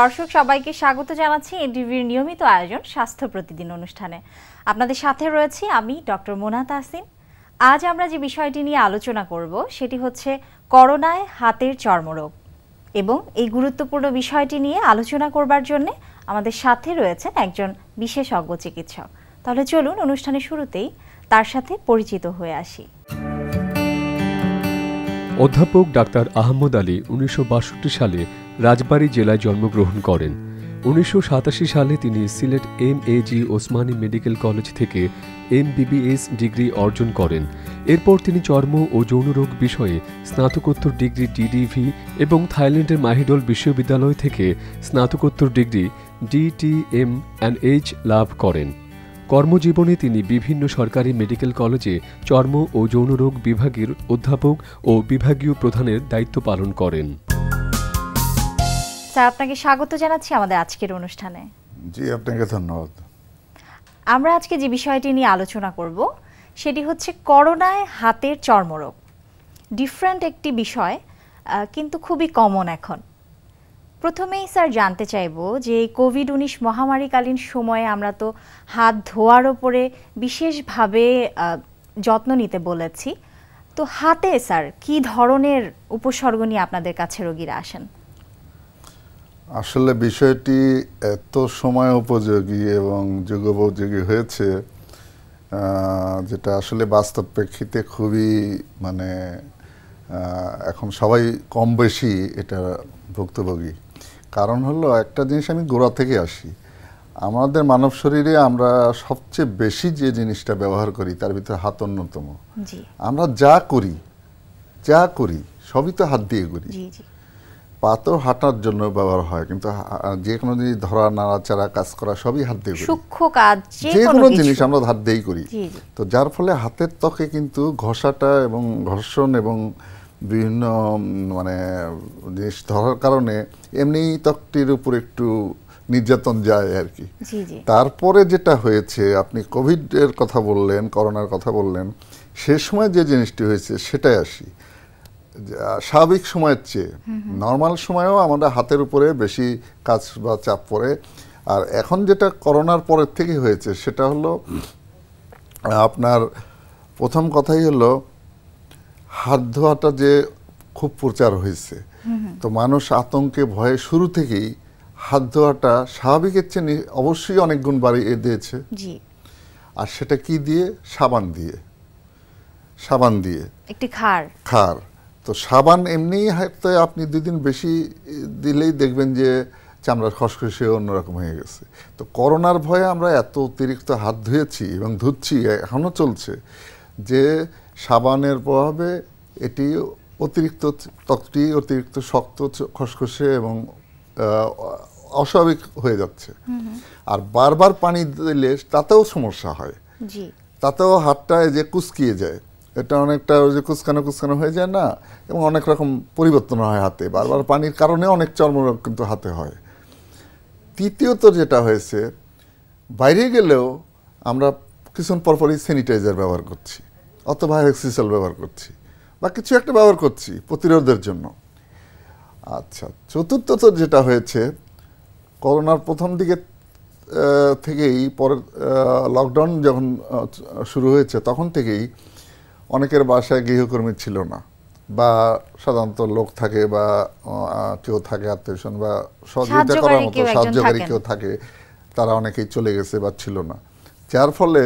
দর্শক সবাইকে স্বাগত জানাচ্ছি এনটিভির নিয়মিত আয়োজন স্বাস্থ্য প্রতিদিন অনুষ্ঠানে আপনাদের সাথে রয়েছি আমি ডক্টর মোনা তাসিন আজ আমরা যে বিষয়টি নিয়ে আলোচনা করব সেটি হচ্ছে করোনায় হাতের চর্মরোগ এবং এই গুরুত্বপূর্ণ বিষয়টি নিয়ে আলোচনা করবার জন্য আমাদের সাথে রয়েছেন একজন বিশেষজ্ঞ চিকিৎসক তাহলে চলুন অনুষ্ঠানের শুরুতেই তার সাথে পরিচিত হয়ে আসি অধ্যাপক ডাক্তার আহমদ আলী উনিশশো সালে রাজবাড়ী জেলায় জন্মগ্রহণ করেন উনিশশো সালে তিনি Sylhet M A G Osmani medical college থেকে এম ডিগ্রি অর্জন করেন এরপর তিনি চর্ম ও যৌনরোগ বিষয়ে স্নাতকোত্তর ডিগ্রি ডিডিভি এবং থাইল্যান্ডের মাহিডল বিশ্ববিদ্যালয় থেকে স্নাতকোত্তর ডিগ্রি ডিটিএম অ্যান্ড এইচ লাভ করেন কর্মজীবনে তিনি বিভিন্ন সরকারি মেডিকেল কলেজে চর্ম ও যৌনরোগ বিভাগের অধ্যাপক ও বিভাগীয় প্রধানের দায়িত্ব পালন করেন স্যার আপনাকে স্বাগত জানাচ্ছি আমাদের আজকের অনুষ্ঠানে জি আপনাকে ধন্যবাদ আমরা আজকে যে বিষয়টি নিয়ে আলোচনা করব সেটি হচ্ছে করোনায় হাতের চর্মরোগ ডিফারেন্ট একটি বিষয় কিন্তু খুবই কমন এখন প্রথমেই স্যার জানতে চাইব যে এই কোভিড উনিশ মহামারীকালীন সময়ে আমরা তো হাত ধোয়ার ওপরে বিশেষভাবে যত্ন নিতে বলেছি তো হাতে স্যার কি ধরনের উপসর্গ নিয়ে আপনাদের কাছে রোগীরা আসেন আসলে বিষয়টি এত সময় উপযোগী এবং যুগোপযোগী হয়েছে যেটা আসলে বাস্তব প্রেক্ষিতে খুবই মানে এখন সবাই কম বেশি এটা ভুক্তভোগী কারণ হলো একটা জিনিস আমি গোড়া থেকে আসি আমাদের মানব শরীরে আমরা সবচেয়ে বেশি যে জিনিসটা ব্যবহার করি তার ভিতরে হাত অন্যতম আমরা যা করি যা করি সবই তো হাত দিয়ে করি পা তো হাঁটার জন্য ব্যবহার হয় কিন্তু যে কোনো জিনিস ধরা নাড়াচাড়া কাজ করা সবই হাত দিয়ে সূক্ষ্ম কাজ যে কোনো জিনিস আমরা হাত দিয়েই করি তো যার ফলে হাতের ত্বকে কিন্তু ঘষাটা এবং ঘর্ষণ এবং বিভিন্ন মানে জিনিস ধরার কারণে এমনি ত্বকটির উপর একটু নির্যাতন যায় আর কি তারপরে যেটা হয়েছে আপনি কোভিড এর কথা বললেন করোনার কথা বললেন সে সময় যে জিনিসটি হয়েছে সেটাই আসি স্বাভাবিক সময়ের চেয়ে নর্মাল সময়েও আমাদের হাতের উপরে বেশি কাজ বা চাপ পড়ে আর এখন যেটা করোনার পরের থেকে হয়েছে সেটা হলো আপনার প্রথম কথাই হলো হাত ধোয়াটা যে খুব প্রচার হয়েছে তো মানুষ আতঙ্কে ভয়ে শুরু থেকেই হাত ধোয়াটা স্বাভাবিকের চেয়ে অবশ্যই অনেক গুণ বাড়িয়ে দিয়েছে আর সেটা কি দিয়ে সাবান দিয়ে সাবান দিয়ে একটি খার খার তো সাবান এমনিই হয়তো আপনি দুদিন বেশি দিলেই দেখবেন যে চামড়ার খসখসে অন্যরকম হয়ে গেছে তো করোনার ভয়ে আমরা এত অতিরিক্ত হাত ধুয়েছি এবং ধুচ্ছি এখনও চলছে যে সাবানের প্রভাবে এটি অতিরিক্ত ত্বকটি অতিরিক্ত শক্ত খসখসে এবং অস্বাভাবিক হয়ে যাচ্ছে আর বারবার পানি দিলে তাতেও সমস্যা হয় তাতেও হাতটা যে কুচকিয়ে যায় এটা অনেকটা ওই যে কুচকানো কুচকানো হয়ে যায় না এবং অনেক রকম পরিবর্তন হয় হাতে বারবার পানির কারণে অনেক চর্মরোগ কিন্তু হাতে হয় তৃতীয়ত যেটা হয়েছে বাইরে গেলেও আমরা কিছুক্ষণ পরপরই স্যানিটাইজার ব্যবহার করছি অথবা হেক্সিসেল ব্যবহার করছি বা কিছু একটা ব্যবহার করছি প্রতিরোধের জন্য আচ্ছা চতুর্থত যেটা হয়েছে করোনার প্রথম দিকে থেকেই পরের লকডাউন যখন শুরু হয়েছে তখন থেকেই অনেকের বাসায় গৃহকর্মী ছিল না বা সাধারণত লোক থাকে বা কেউ থাকে আত্মীয়স্বজন বা সহযোগিতা করার মতো সাহায্যকারী কেউ থাকে তারা অনেকেই চলে গেছে বা ছিল না যার ফলে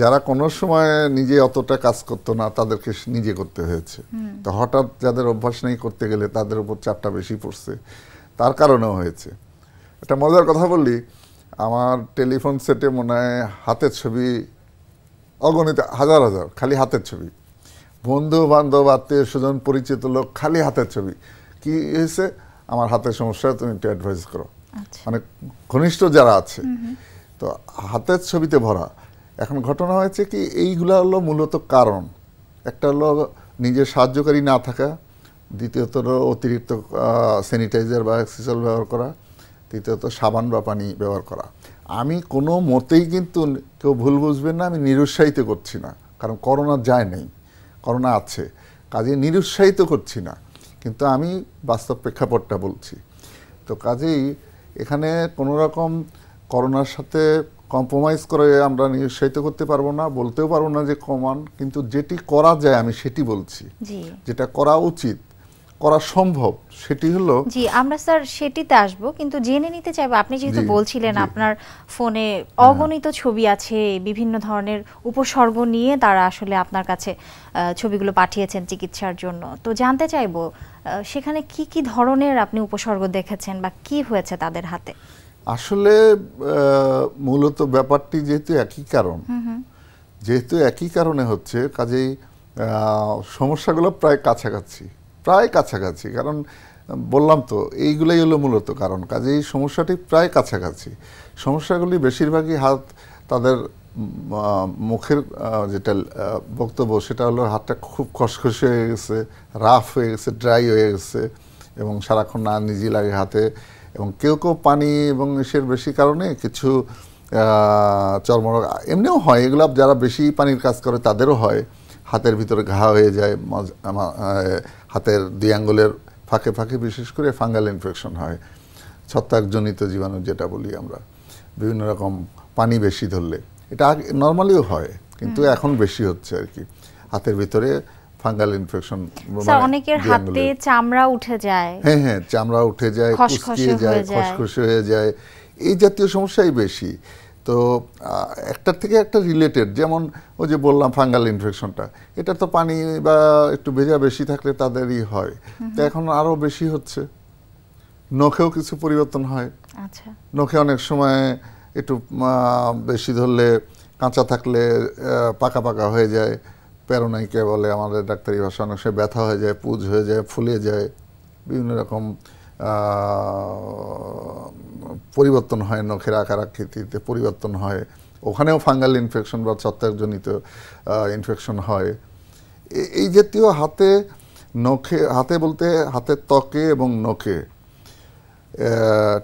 যারা কোনো সময় নিজে অতটা কাজ করতো না তাদেরকে নিজে করতে হয়েছে তো হঠাৎ যাদের অভ্যাস নেই করতে গেলে তাদের উপর চাপটা বেশি পড়ছে তার কারণেও হয়েছে একটা মজার কথা বললি আমার টেলিফোন সেটে মনে হয় হাতের ছবি অগণিত হাজার হাজার খালি হাতের ছবি বন্ধু বান্ধব আত্মীয় স্বজন পরিচিত লোক খালি হাতের ছবি কি হয়েছে আমার হাতের সমস্যা তুমি একটু অ্যাডভাইস করো আচ্ছা। মানে ঘনিষ্ঠ যারা আছে তো হাতের ছবিতে ভরা এখন ঘটনা হয়েছে কি এইগুলো হলো মূলত কারণ একটা হলো নিজের সাহায্যকারী না থাকা দ্বিতীয়ত অতিরিক্ত স্যানিটাইজার বা অ্যাক্সিসল ব্যবহার করা তৃতীয়ত সাবান বা পানি ব্যবহার করা আমি কোনো মতেই কিন্তু কেউ ভুল বুঝবেন না আমি নিরুৎসাহিত করছি না কারণ করোনা যায় নেই করোনা আছে কাজে নিরুৎসাহিত করছি না কিন্তু আমি বাস্তব প্রেক্ষাপটটা বলছি তো কাজেই এখানে কোনো রকম করোনার সাথে কম্প্রোমাইজ করে আমরা নিরুৎসাহিত করতে পারবো না বলতেও পারবো না যে কমান কিন্তু যেটি করা যায় আমি সেটি বলছি যেটা করা উচিত করা সম্ভব সেটি হলো জি আমরা স্যার সেটিতে আসব কিন্তু জেনে নিতে চাইবো আপনি যেহেতু বলছিলেন আপনার ফোনে হ্যাঁ। অগণিত ছবি আছে বিভিন্ন ধরনের উপসর্গ নিয়ে তারা আসলে আপনার কাছে ছবিগুলো পাঠিয়েছেন চিকিৎসার জন্য তো জানতে চাইবো সেখানে কি কি ধরনের আপনি উপসর্গ দেখেছেন বা কি হয়েছে তাদের হাতে আসলে মূলত ব্যাপারটি যেহেতু একই কারণ যেহেতু একই কারণে হচ্ছে কাজেই সমস্যাগুলো প্রায় কাছাকাছি প্রায় কাছাকাছি কারণ বললাম তো এইগুলোই হলো মূলত কারণ কাজেই সমস্যাটি প্রায় কাছাকাছি সমস্যাগুলি বেশিরভাগই হাত তাদের মুখের যেটা বক্তব্য সেটা হলো হাতটা খুব খসখসে হয়ে গেছে রাফ হয়ে গেছে ড্রাই হয়ে গেছে এবং সারাক্ষণ না নিজে লাগে হাতে এবং কেউ কেউ পানি এবং ইসের বেশি কারণে কিছু চর্মরোগ এমনিও হয় এগুলো যারা বেশি পানির কাজ করে তাদেরও হয় হাতের ভিতরে ঘা হয়ে যায় হাতের দুই আঙ্গুলের ফাঁকে ফাঁকে বিশেষ করে ফাঙ্গাল ইনফেকশন হয় ছত্রাকজনিত জীবাণু যেটা বলি আমরা বিভিন্ন রকম পানি বেশি ধরলে এটা নর্মালিও হয় কিন্তু এখন বেশি হচ্ছে আর কি হাতের ভিতরে ফাঙ্গাল ইনফেকশন মানে অনেকের হাতে চামড়া উঠে যায় হ্যাঁ হ্যাঁ চামড়া উঠে যায় খসখসে যায় খসখসে হয়ে যায় এই জাতীয় সমস্যাই বেশি তো একটার থেকে একটা রিলেটেড যেমন ওই যে বললাম ফাঙ্গাল ইনফেকশনটা এটা তো পানি বা একটু ভেজা বেশি থাকলে তাদেরই হয় তো এখন আরও বেশি হচ্ছে নখেও কিছু পরিবর্তন হয় আচ্ছা নখে অনেক সময় একটু বেশি ধরলে কাঁচা থাকলে পাকা পাকা হয়ে যায় প্যারোনাইকে বলে আমাদের ডাক্তারি ভাষা অনেক সময় ব্যথা হয়ে যায় পুজ হয়ে যায় ফুলে যায় বিভিন্ন রকম পরিবর্তন হয় নখের আকার আকৃতিতে পরিবর্তন হয় ওখানেও ফাঙ্গাল ইনফেকশন বা ছত্রাকজনিত ইনফেকশন হয় এই জাতীয় হাতে নখে হাতে বলতে হাতের ত্বকে এবং নখে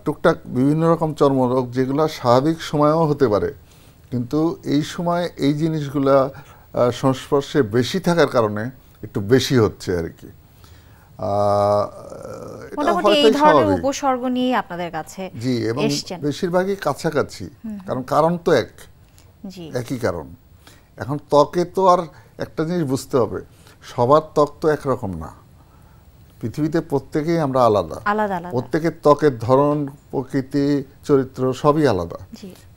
টুকটাক বিভিন্ন রকম চর্মরোগ যেগুলো স্বাভাবিক সময়ও হতে পারে কিন্তু এই সময় এই জিনিসগুলা সংস্পর্শে বেশি থাকার কারণে একটু বেশি হচ্ছে আর কি উপসর্গ নিয়ে আপনাদের কাছে জি এবং বেশিরভাগই কাছাকাছি কারণ কারণ তো এক একই কারণ এখন ত্বকে তো আর একটা জিনিস বুঝতে হবে সবার ত্বক তো একরকম না পৃথিবীতে প্রত্যেকেই আমরা আলাদা আলাদা প্রত্যেকের ত্বকের ধরন প্রকৃতি চরিত্র সবই আলাদা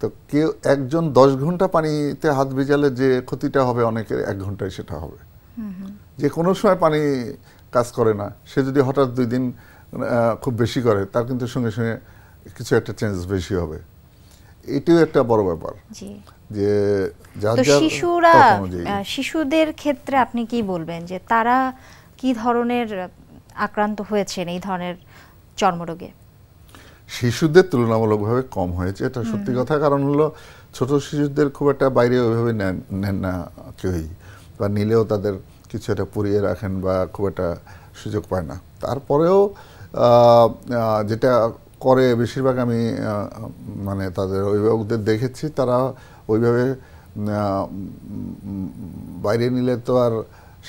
তো কেউ একজন দশ ঘন্টা পানিতে হাত ভেজালে যে ক্ষতিটা হবে অনেকের এক ঘন্টায় সেটা হবে যে কোনো সময় পানি কাজ করে না সে যদি হঠাৎ দুই দিন খুব বেশি করে তার কিন্তু সঙ্গে সঙ্গে কিছু একটা চেঞ্জ বেশি হবে এটিও একটা বড় ব্যাপার যে শিশুরা শিশুদের ক্ষেত্রে আপনি কি বলবেন যে তারা কি ধরনের আক্রান্ত হয়েছেন এই ধরনের চর্মরোগে শিশুদের তুলনামূলকভাবে কম হয়েছে এটা সত্যি কথা কারণ হলো ছোট শিশুদের খুব একটা বাইরে ওইভাবে নেন না কেউই বা নিলেও তাদের কিছু একটা পুড়িয়ে রাখেন বা খুব একটা সুযোগ পায় না তারপরেও যেটা করে বেশিরভাগ আমি মানে তাদের অভিভাবকদের দেখেছি তারা ওইভাবে বাইরে নিলে তো আর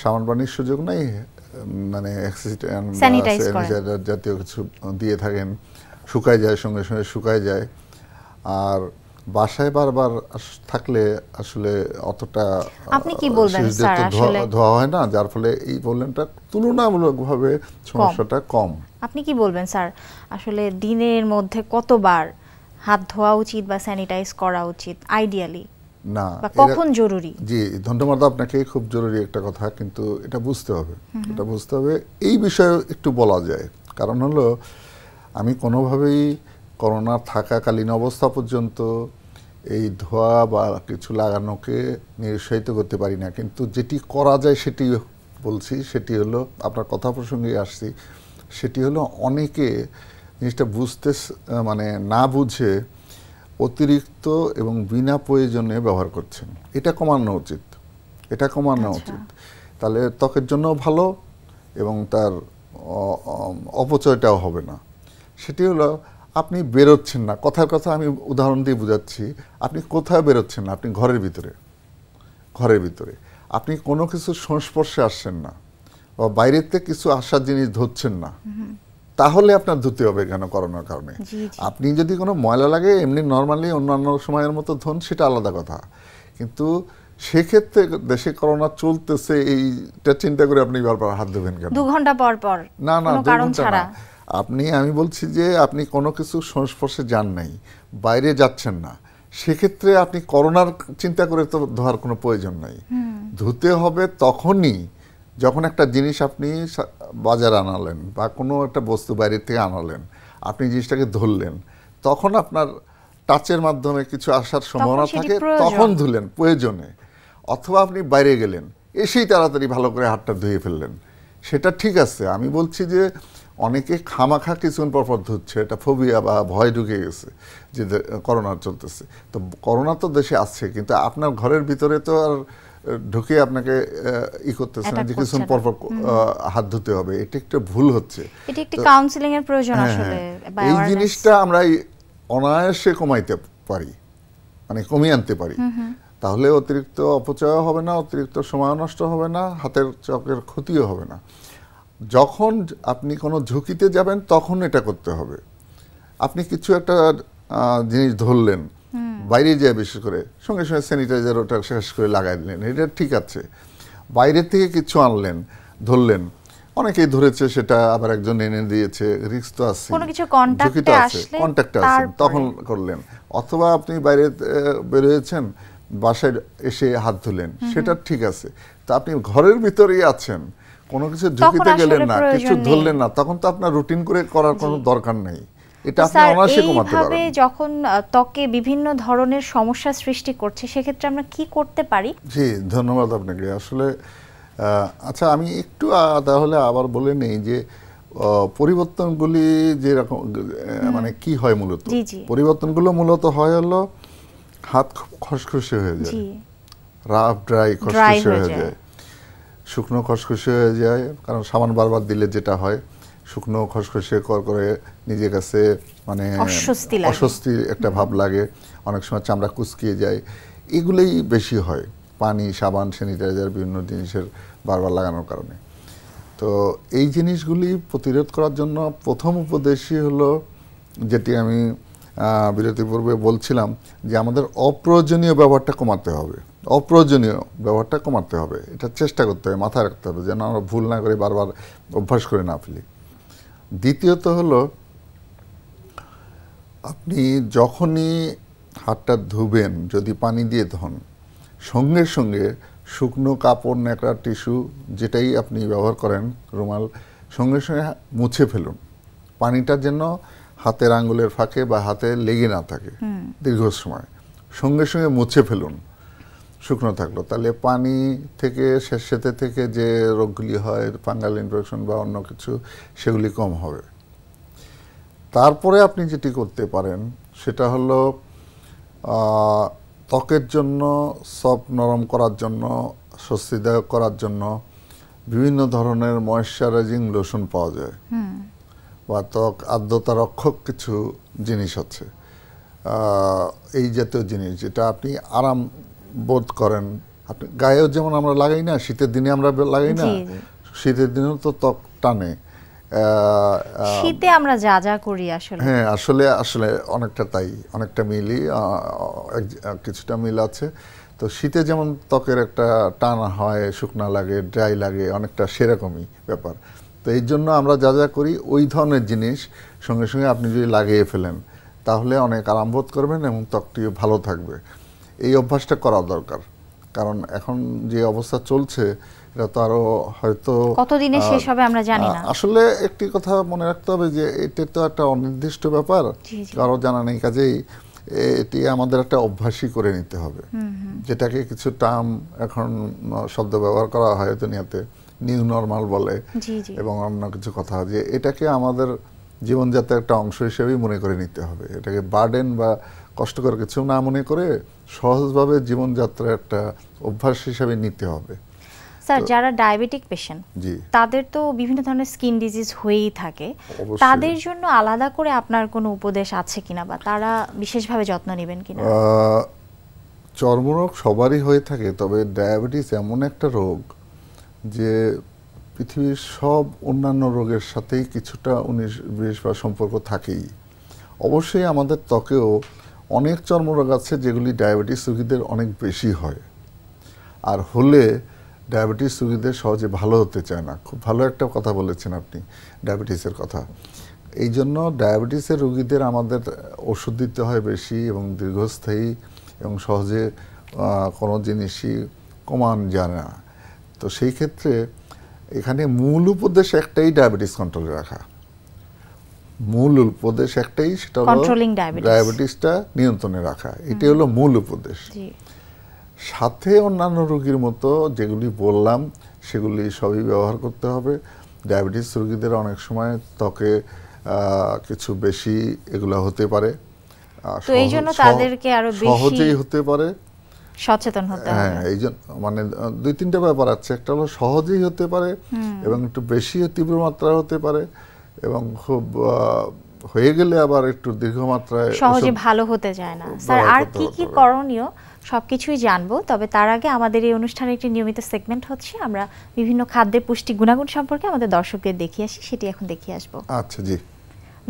সামান পানির সুযোগ নাই মানে জাতীয় কিছু দিয়ে থাকেন শুকায় যায় সঙ্গে সঙ্গে শুকায় যায় আর বাসায় বারবার থাকলে আসলে অতটা আপনি কি বলবেন স্যার আসলে ধোয়া হয় না যার ফলে এই প্রবলেমটা তুলনামূলকভাবে সমস্যাটা কম আপনি কি বলবেন স্যার আসলে দিনের মধ্যে কতবার হাত ধোয়া উচিত বা স্যানিটাইজ করা উচিত আইডিয়ালি না কখন জরুরি জি ধন্যবাদ আপনাকে খুব জরুরি একটা কথা কিন্তু এটা বুঝতে হবে এটা বুঝতে হবে এই বিষয়ে একটু বলা যায় কারণ হলো আমি কোনোভাবেই করোনা থাকাকালীন অবস্থা পর্যন্ত এই ধোয়া বা কিছু লাগানোকে নিরুৎসাহিত করতে পারি না কিন্তু যেটি করা যায় সেটি বলছি সেটি হলো আপনার কথা প্রসঙ্গে আসছি সেটি হলো অনেকে জিনিসটা বুঝতে মানে না বুঝে অতিরিক্ত এবং বিনা প্রয়োজনে ব্যবহার করছেন এটা কমানো উচিত এটা কমানো আচ্ছা। উচিত তাহলে ত্বকের জন্য ভালো এবং তার অপচয়টাও হবে না সেটি হলো আপনি বেরোচ্ছেন না কথার কথা আমি উদাহরণ দিয়ে বোঝাচ্ছি আপনি কোথায় বেরোচ্ছেন না আপনি ঘরের ভিতরে ঘরের ভিতরে আপনি কোনো কিছু সংস্পর্শে আসছেন না বা বাইরেতে কিছু আসার জিনিস ধরছেন না তাহলে আপনার ধুতে হবে কেন করোনার কারণে আপনি যদি কোনো ময়লা লাগে এমনি নর্মালি অন্যান্য সময়ের মতো ধন সেটা আলাদা কথা কিন্তু সেক্ষেত্রে দেশে করোনা চলতেছে এইটা চিন্তা করে আপনি বারবার হাত ধুবেন কেন দু ঘন্টা পর পর না না দু ঘন্টা না আপনি আমি বলছি যে আপনি কোনো কিছু সংস্পর্শে যান নাই বাইরে যাচ্ছেন না সেক্ষেত্রে আপনি করোনার চিন্তা করে তো ধোয়ার কোনো প্রয়োজন নাই ধুতে হবে তখনই যখন একটা জিনিস আপনি বাজার আনালেন বা কোনো একটা বস্তু বাইরের থেকে আনালেন আপনি জিনিসটাকে ধরলেন তখন আপনার টাচের মাধ্যমে কিছু আসার সম্ভাবনা থাকে তখন ধুলেন প্রয়োজনে অথবা আপনি বাইরে গেলেন এসেই তাড়াতাড়ি ভালো করে হাতটা ধুয়ে ফেললেন সেটা ঠিক আছে আমি বলছি যে অনেকে খামাখা কিছুক্ষণ পরপর ধুচ্ছে এটা ফোবিয়া বা ভয় ঢুকে গেছে যে করোনা চলতেছে তো করোনা তো দেশে আসছে কিন্তু আপনার ঘরের ভিতরে তো আর ঢুকে আপনাকে ই করতেছে না যে কিছুক্ষণ পর পর হাত ধুতে হবে এটা একটা ভুল হচ্ছে এটা একটা কাউন্সিলিং এর প্রয়োজন হ্যাঁ, আসলে হ্যাঁ। এই জিনিসটা আমরা অনায়াসে কমাইতে পারি মানে কমিয়ে আনতে পারি তাহলে অতিরিক্ত অপচয় হবে না অতিরিক্ত সময় নষ্ট হবে না হাতের চকের ক্ষতিও হবে না যখন আপনি কোনো ঝুঁকিতে যাবেন তখন এটা করতে হবে আপনি কিছু একটা জিনিস ধরলেন বাইরে যায় বিশেষ করে সঙ্গে সঙ্গে স্যানিটাইজার ওটা শেষ করে লাগাই দিলেন এটা ঠিক আছে বাইরে থেকে কিছু আনলেন ধরলেন অনেকেই ধরেছে সেটা আবার একজন এনে দিয়েছে রিক্স তো আছে কোনো কিছু কন্টাক্টে আসলে কন্টাক্টে আছে তখন করলেন অথবা আপনি বাইরে বেরিয়েছেন বাসায় এসে হাত ধুলেন সেটা ঠিক আছে তা আপনি ঘরের ভিতরেই আছেন কোনো কিছু ঝুঁকিতে গেলেন না কিছু ধরলেন না তখন তো আপনার রুটিন করে করার কোনো দরকার নেই এটা আপনি অনায়াসে কমাতে পারেন যখন ত্বকে বিভিন্ন ধরনের সমস্যা সৃষ্টি করছে সেক্ষেত্রে আমরা কি করতে পারি জি ধন্যবাদ আপনাকে আসলে আচ্ছা আমি একটু তাহলে আবার বলে নেই যে পরিবর্তনগুলি যেরকম মানে কি হয় মূলত পরিবর্তনগুলো মূলত হয় হলো হাত খসখসে হয়ে যায় রাফ ড্রাই খসখসে হয়ে যায় শুকনো খসখসে হয়ে যায় কারণ সাবান বারবার দিলে যেটা হয় শুকনো খসখসে কর করে নিজের কাছে মানে অস্বস্তি একটা ভাব লাগে অনেক সময় চামড়া কুচকিয়ে যায় এগুলোই বেশি হয় পানি সাবান স্যানিটাইজার বিভিন্ন জিনিসের বারবার লাগানোর কারণে তো এই জিনিসগুলি প্রতিরোধ করার জন্য প্রথম উপদেশই হলো যেটি আমি বিরতি পূর্বে বলছিলাম যে আমাদের অপ্রয়োজনীয় ব্যবহারটা কমাতে হবে অপ্রয়োজনীয় ব্যবহারটা কমাতে হবে এটা চেষ্টা করতে হবে মাথায় রাখতে হবে যেন আমরা ভুল না করে বারবার অভ্যাস করে না ফেলি দ্বিতীয়ত হলো আপনি যখনই হাতটা ধুবেন যদি পানি দিয়ে ধন সঙ্গে সঙ্গে শুকনো কাপড় ন্যাকড়া টিস্যু যেটাই আপনি ব্যবহার করেন রুমাল সঙ্গে সঙ্গে মুছে ফেলুন পানিটা যেন হাতের আঙ্গুলের ফাঁকে বা হাতে লেগে না থাকে দীর্ঘ সময় সঙ্গে সঙ্গে মুছে ফেলুন শুকনো থাকলো তাহলে পানি থেকে সেতে থেকে যে রোগগুলি হয় ফাঙ্গাল ইনফেকশন বা অন্য কিছু সেগুলি কম হবে তারপরে আপনি যেটি করতে পারেন সেটা হলো ত্বকের জন্য সব নরম করার জন্য স্বস্তিদায়ক করার জন্য বিভিন্ন ধরনের ময়শ্চারাইজিং লোশন পাওয়া যায় বা ত্বক আর্দ্রতা রক্ষক কিছু জিনিস আছে এই জাতীয় জিনিস যেটা আপনি আরাম বোধ করেন আপনি গায়েও যেমন আমরা লাগাই না শীতের দিনে আমরা লাগাই না শীতের দিনেও তো ত্বক টানে শীতে আমরা যা যা করি আসলে হ্যাঁ আসলে আসলে অনেকটা তাই অনেকটা মিলি কিছুটা মিল আছে তো শীতে যেমন ত্বকের একটা টান হয় শুকনা লাগে ড্রাই লাগে অনেকটা সেরকমই ব্যাপার তো এই জন্য আমরা যা যা করি ওই ধরনের জিনিস সঙ্গে সঙ্গে আপনি যদি লাগিয়ে ফেলেন তাহলে অনেক আরাম বোধ করবেন এবং ত্বকটিও ভালো থাকবে এই অভ্যাসটা করা দরকার কারণ এখন যে অবস্থা চলছে এটা তো আরো হয়তো কতদিনে শেষ হবে আমরা জানি না আসলে একটি কথা মনে রাখতে হবে যে এটা তো একটা অনির্দিষ্ট ব্যাপার কারো জানা নেই কাজেই এটি আমাদের একটা অভ্যাসই করে নিতে হবে যেটাকে কিছু টার্ম এখন শব্দ ব্যবহার করা হয় দুনিয়াতে নিউ নর্মাল বলে এবং অন্য কিছু কথা যে এটাকে আমাদের জীবনযাত্রার একটা অংশ হিসেবেই মনে করে নিতে হবে এটাকে বার্ডেন বা কষ্টকর কিছু না মনে করে সহজভাবে জীবনযাত্রার একটা অভ্যাস হিসাবে নিতে হবে স্যার যারা ডায়াবেটিক পেশেন্ট তাদের তো বিভিন্ন ধরনের স্কিন ডিজিজ হয়েই থাকে তাদের জন্য আলাদা করে আপনার কোনো উপদেশ আছে কিনা বা তারা বিশেষভাবে যত্ন নেবেন কিনা চর্মরোগ সবারই হয়ে থাকে তবে ডায়াবেটিস এমন একটা রোগ যে পৃথিবীর সব অন্যান্য রোগের সাথেই কিছুটা উনিশ বিশ বা সম্পর্ক থাকেই অবশ্যই আমাদের ত্বকেও অনেক চর্মরোগ আছে যেগুলি ডায়াবেটিস রুগীদের অনেক বেশি হয় আর হলে ডায়াবেটিস রুগীদের সহজে ভালো হতে চায় না খুব ভালো একটা কথা বলেছেন আপনি ডায়াবেটিসের কথা এই জন্য ডায়াবেটিসের রোগীদের আমাদের ওষুধ দিতে হয় বেশি এবং দীর্ঘস্থায়ী এবং সহজে কোনো জিনিসই কমান যায় না তো সেই ক্ষেত্রে এখানে মূল উপদেশ একটাই ডায়াবেটিস কন্ট্রোলে রাখা মূল উপদেশ একটাই সেটা হলো ডায়াবেটিসটা নিয়ন্ত্রণে রাখা এটি হলো মূল উপদেশ সাথে অন্যান্য রোগীর মতো যেগুলি বললাম সেগুলি সবই ব্যবহার করতে হবে ডায়াবেটিস রোগীদের অনেক সময় ত্বকে কিছু বেশি এগুলো হতে পারে সহজেই হতে পারে সচেতন হতে হ্যাঁ, হবে হ্যাঁ এই জন্য মানে দুই তিনটা ব্যাপার আছে একটা হলো সহজেই হতে পারে এবং একটু বেশি তীব্র মাত্রা হতে পারে এবং খুব হয়ে গেলে আবার একটু দীর্ঘ মাত্রায় সহজে ভালো হতে যায় না স্যার আর কি কি করণীয় সবকিছুই জানবো তবে তার আগে আমাদের এই অনুষ্ঠানে একটি নিয়মিত সেগমেন্ট হচ্ছে আমরা বিভিন্ন খাদ্যের পুষ্টি গুণাগুণ সম্পর্কে আমাদের দর্শকদের দেখিয়ে আসি সেটি এখন দেখিয়ে আসবো আচ্ছা জি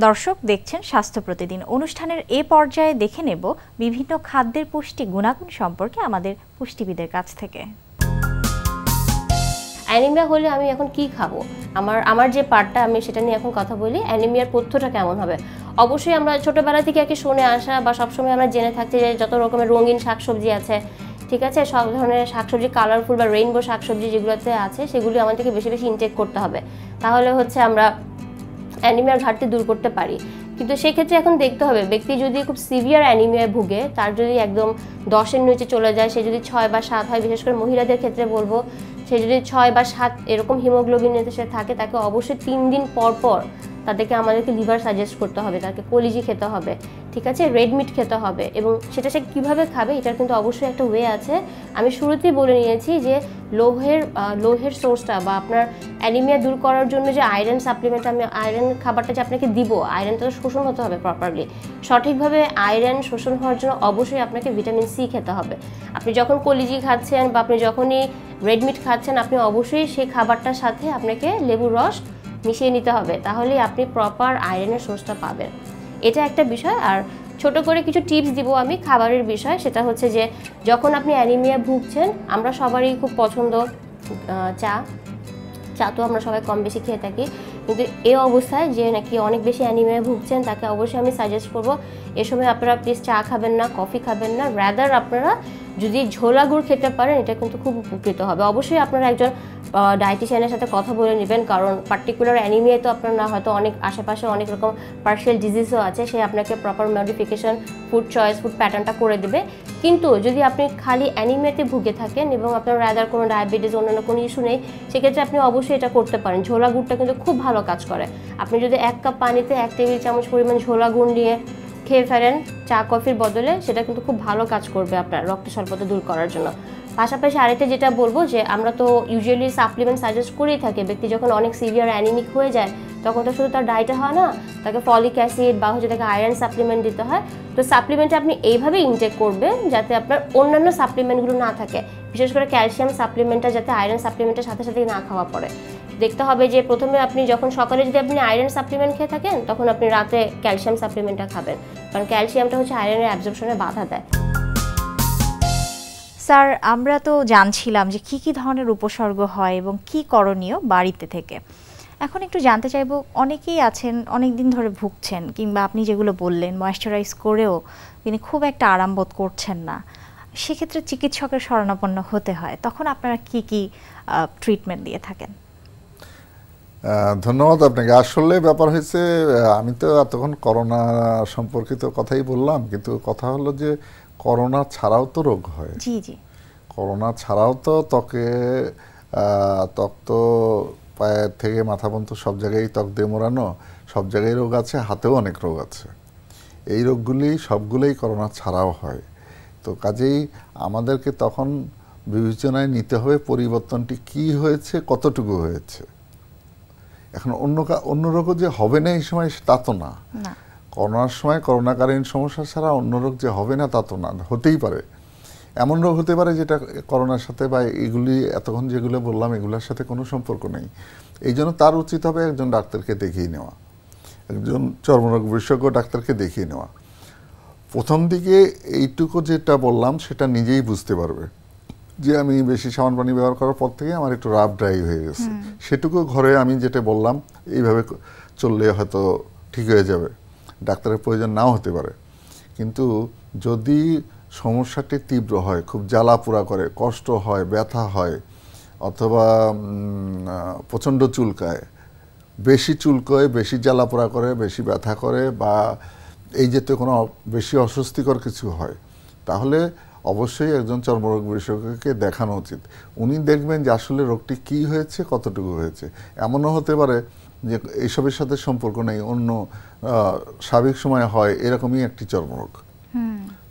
দর্শক দেখছেন স্বাস্থ্য প্রতিদিন অনুষ্ঠানের এ পর্যায়ে দেখে নেব বিভিন্ন খাদ্যের পুষ্টি গুণাগুণ সম্পর্কে আমাদের পুষ্টিবিদের কাছ থেকে অ্যানিমিয়া হলে আমি এখন কি খাবো আমার আমার যে পার্টটা আমি সেটা নিয়ে এখন কথা বলি অ্যানিমিয়ার পথ্যটা কেমন হবে অবশ্যই আমরা ছোটোবেলা থেকে একে শুনে আসা বা সবসময় আমরা জেনে থাকছি যে যত রকমের রঙিন শাকসবজি আছে ঠিক আছে সব ধরনের শাকসবজি কালারফুল বা রেইনবো শাকসবজি যেগুলোতে আছে সেগুলি আমাদেরকে বেশি বেশি ইনটেক করতে হবে তাহলে হচ্ছে আমরা অ্যানিমিয়ার ঘাটতি দূর করতে পারি কিন্তু সেক্ষেত্রে এখন দেখতে হবে ব্যক্তি যদি খুব সিভিয়ার অ্যানিমিয়ায় ভুগে তার যদি একদম দশের নিচে চলে যায় সে যদি ছয় বা সাত হয় বিশেষ করে মহিলাদের ক্ষেত্রে বলবো সে যদি ছয় বা সাত এরকম হিমোগ্লোবিন সে থাকে তাকে অবশ্যই তিন দিন পর পর তাদেরকে আমাদেরকে লিভার সাজেস্ট করতে হবে তাকে কলিজি খেতে হবে ঠিক আছে রেড মিট খেতে হবে এবং সেটা সে কীভাবে খাবে এটার কিন্তু অবশ্যই একটা ওয়ে আছে আমি শুরুতেই বলে নিয়েছি যে লোহের লোহের সোর্সটা বা আপনার অ্যানিমিয়া দূর করার জন্য যে আয়রন সাপ্লিমেন্ট আমি আয়রন খাবারটা যে আপনাকে দিব আয়রনটা তো শোষণ হতে হবে প্রপারলি সঠিকভাবে আয়রন শোষণ হওয়ার জন্য অবশ্যই আপনাকে ভিটামিন সি খেতে হবে আপনি যখন কলিজি খাচ্ছেন বা আপনি যখনই রেডমিট খাচ্ছেন আপনি অবশ্যই সেই খাবারটার সাথে আপনাকে লেবুর রস মিশিয়ে নিতে হবে তাহলেই আপনি প্রপার আয়রনের সোর্সটা পাবেন এটা একটা বিষয় আর ছোট করে কিছু টিপস দিব আমি খাবারের বিষয় সেটা হচ্ছে যে যখন আপনি অ্যানিমিয়া ভুগছেন আমরা সবারই খুব পছন্দ চা চা তো আমরা সবাই কম বেশি খেয়ে থাকি কিন্তু এই অবস্থায় যে নাকি অনেক বেশি অ্যানিমিয়া ভুগছেন তাকে অবশ্যই আমি সাজেস্ট করব এ সময় আপনারা প্লিজ চা খাবেন না কফি খাবেন না র্যাদার আপনারা যদি ঝোলা গুড় খেতে পারেন এটা কিন্তু খুব উপকৃত হবে অবশ্যই আপনারা একজন ডায়েটিশিয়ানের সাথে কথা বলে নেবেন কারণ পার্টিকুলার অ্যানিমিয়া তো আপনার না হয়তো অনেক আশেপাশে অনেক রকম পার্সিয়াল ডিজিজও আছে সে আপনাকে proper modification food choice food প্যাটার্নটা করে দেবে কিন্তু যদি আপনি খালি অ্যানিমিয়াতে ভুগে থাকেন এবং আপনার রাদার কোনো ডায়াবেটিস অন্যান্য কোনো ইস্যু নেই সেক্ষেত্রে আপনি অবশ্যই এটা করতে পারেন ঝোলা গুড়টা কিন্তু খুব ভালো কাজ করে আপনি যদি এক কাপ পানিতে এক টেবিল চামচ পরিমাণ ঝোলা গুড় নিয়ে খেয়ে ফেলেন চা কফির বদলে সেটা কিন্তু খুব ভালো কাজ করবে আপনার রক্ত স্বল্পতা দূর করার জন্য পাশাপাশি আরেকটা যেটা বলবো যে আমরা তো ইউজুয়ালি সাপ্লিমেন্ট সাজেস্ট করেই থাকি ব্যক্তি যখন অনেক সিভিয়ার অ্যানিমিক হয়ে যায় তখন তো শুধু তার ডায়েটে হয় না তাকে ফলিক অ্যাসিড বা হচ্ছে তাকে আয়রন সাপ্লিমেন্ট দিতে হয় তো সাপ্লিমেন্টে আপনি এইভাবে ইনটেক করবেন যাতে আপনার অন্যান্য সাপ্লিমেন্টগুলো না থাকে বিশেষ করে ক্যালসিয়াম সাপ্লিমেন্টটা যাতে আয়রন সাপ্লিমেন্টের সাথে সাথেই না খাওয়া পড়ে দেখতে হবে যে প্রথমে আপনি যখন সকালে যদি আপনি আয়রন সাপ্লিমেন্ট খেয়ে থাকেন তখন আপনি রাতে ক্যালসিয়াম সাপ্লিমেন্টটা খাবেন কারণ ক্যালসিয়ামটা হচ্ছে আয়রনের অ্যাবজর্পশনে বাধা দেয় স্যার আমরা তো জানছিলাম যে কি কি ধরনের উপসর্গ হয় এবং কি করণীয় বাড়িতে থেকে এখন একটু জানতে চাইব অনেকেই আছেন অনেক দিন ধরে ভুগছেন কিংবা আপনি যেগুলো বললেন ময়েশ্চারাইজ করেও তিনি খুব একটা আরাম বোধ করছেন না সেক্ষেত্রে চিকিৎসকের শরণাপন্ন হতে হয় তখন আপনারা কি কি ট্রিটমেন্ট দিয়ে থাকেন ধন্যবাদ আপনাকে আসলে ব্যাপার হয়েছে আমি তো এতক্ষণ করোনা সম্পর্কিত কথাই বললাম কিন্তু কথা হলো যে করোনা ছাড়াও তো রোগ হয় জি জি করোনা ছাড়াও তো ত্বকে ত্বক তো পায়ের থেকে মাথা পর্যন্ত সব জায়গায় ত্বক দিয়ে মোড়ানো সব জায়গায় রোগ আছে হাতেও অনেক রোগ আছে এই রোগগুলি সবগুলোই করোনা ছাড়াও হয় তো কাজেই আমাদেরকে তখন বিবেচনায় নিতে হবে পরিবর্তনটি কি হয়েছে কতটুকু হয়েছে এখন অন্য অন্য রোগ যে হবে না এই সময় তা তো না করোনার সময় করোনাকালীন সমস্যা ছাড়া অন্য রোগ যে হবে না তা তো না হতেই পারে এমন রোগ হতে পারে যেটা করোনার সাথে বা এগুলি এতক্ষণ যেগুলো বললাম এগুলোর সাথে কোনো সম্পর্ক নেই এই জন্য তার উচিত হবে একজন ডাক্তারকে দেখিয়ে নেওয়া একজন চর্মরোগ বিশেষজ্ঞ ডাক্তারকে দেখিয়ে নেওয়া প্রথম দিকে এইটুকু যেটা বললাম সেটা নিজেই বুঝতে পারবে যে আমি বেশি সাবান পানি ব্যবহার করার পর থেকে আমার একটু রাফ ড্রাই হয়ে গেছে সেটুকু ঘরে আমি যেটা বললাম এইভাবে চললে হয়তো ঠিক হয়ে যাবে ডাক্তারের প্রয়োজন নাও হতে পারে কিন্তু যদি সমস্যাটি তীব্র হয় খুব জ্বালা পোড়া করে কষ্ট হয় ব্যথা হয় অথবা প্রচণ্ড চুলকায় বেশি চুলকয় বেশি জ্বালা পোড়া করে বেশি ব্যথা করে বা এই যেতে কোনো বেশি অস্বস্তিকর কিছু হয় তাহলে অবশ্যই একজন চর্মরোগ বিশেষজ্ঞকে দেখানো উচিত উনি দেখবেন যে আসলে রোগটি কি হয়েছে কতটুকু হয়েছে এমনও হতে পারে যে এইসবের সাথে সম্পর্ক নেই অন্য স্বাভাবিক সময় হয় এরকমই একটি চর্মরোগ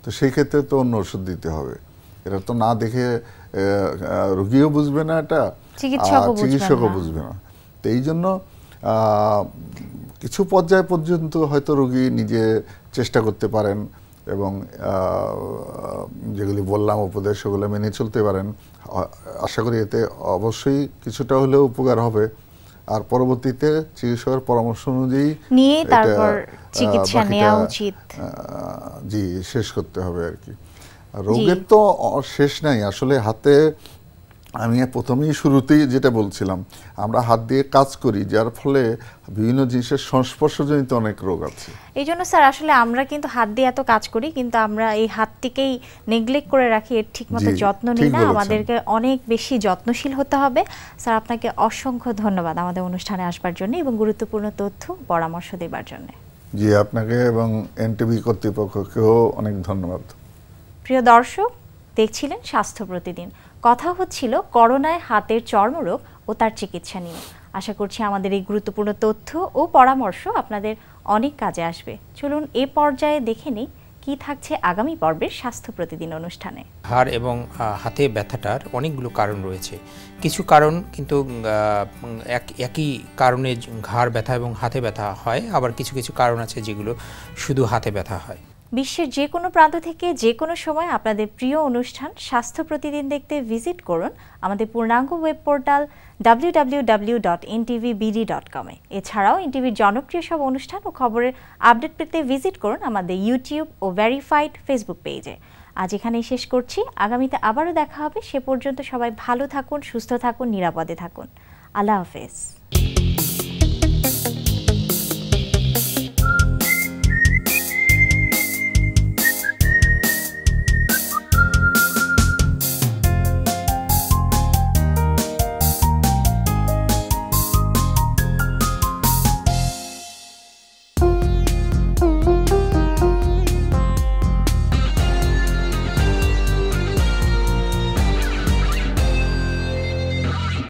তো সেই ক্ষেত্রে তো অন্য ওষুধ দিতে হবে এটা তো না দেখে রোগীও বুঝবে না এটা চিকিৎসকও বুঝবে না তো এই জন্য কিছু পর্যায় পর্যন্ত হয়তো রোগী নিজে চেষ্টা করতে পারেন এবং যেগুলি বললাম উপদেশ সেগুলো মেনে চলতে পারেন আশা করি এতে অবশ্যই কিছুটা হলেও উপকার হবে আর পরবর্তীতে চিকিৎসকের পরামর্শ অনুযায়ী নিয়ে তারপর চিকিৎসা নেওয়া উচিত জি শেষ করতে হবে আর কি রোগের তো শেষ নাই আসলে হাতে আমি প্রথমেই শুরুতেই যেটা বলছিলাম আমরা হাত দিয়ে কাজ করি যার ফলে বিভিন্ন জিনিসের সংস্পর্শজনিত অনেক রোগ আছে এই জন্য স্যার আসলে আমরা কিন্তু হাত দিয়ে এত কাজ করি কিন্তু আমরা এই হাতটিকেই নেগলেক্ট করে রাখি এর ঠিকমতো যত্ন নিই না আমাদেরকে অনেক বেশি যত্নশীল হতে হবে স্যার আপনাকে অসংখ্য ধন্যবাদ আমাদের অনুষ্ঠানে আসবার জন্য এবং গুরুত্বপূর্ণ তথ্য পরামর্শ দেবার জন্য জি আপনাকে এবং এনটিভি কর্তৃপক্ষকেও অনেক ধন্যবাদ প্রিয় দর্শক দেখছিলেন স্বাস্থ্য প্রতিদিন কথা হচ্ছিল করোনায় হাতের চর্মরোগ ও তার চিকিৎসা নিয়ে আশা করছি আমাদের এই গুরুত্বপূর্ণ তথ্য ও পরামর্শ আপনাদের অনেক কাজে আসবে চলুন এ পর্যায়ে দেখে নেই কি থাকছে আগামী পর্বের স্বাস্থ্য প্রতিদিন অনুষ্ঠানে হাড় এবং হাতে ব্যথাটার অনেকগুলো কারণ রয়েছে কিছু কারণ কিন্তু এক একই কারণে ঘাড় ব্যথা এবং হাতে ব্যথা হয় আবার কিছু কিছু কারণ আছে যেগুলো শুধু হাতে ব্যথা হয় বিশ্বের যে কোনো প্রান্ত থেকে যে কোনো সময় আপনাদের প্রিয় অনুষ্ঠান স্বাস্থ্য প্রতিদিন দেখতে ভিজিট করুন আমাদের পূর্ণাঙ্গ ওয়েব পোর্টাল www.ntvbd.com এ এছাড়াও এনটিভির জনপ্রিয় সব অনুষ্ঠান ও খবরের আপডেট পেতে ভিজিট করুন আমাদের ইউটিউব ও ভেরিফাইড ফেসবুক পেজে আজ এখানেই শেষ করছি আগামীতে আবারও দেখা হবে সে পর্যন্ত সবাই ভালো থাকুন সুস্থ থাকুন নিরাপদে থাকুন আল্লাহ হাফেজ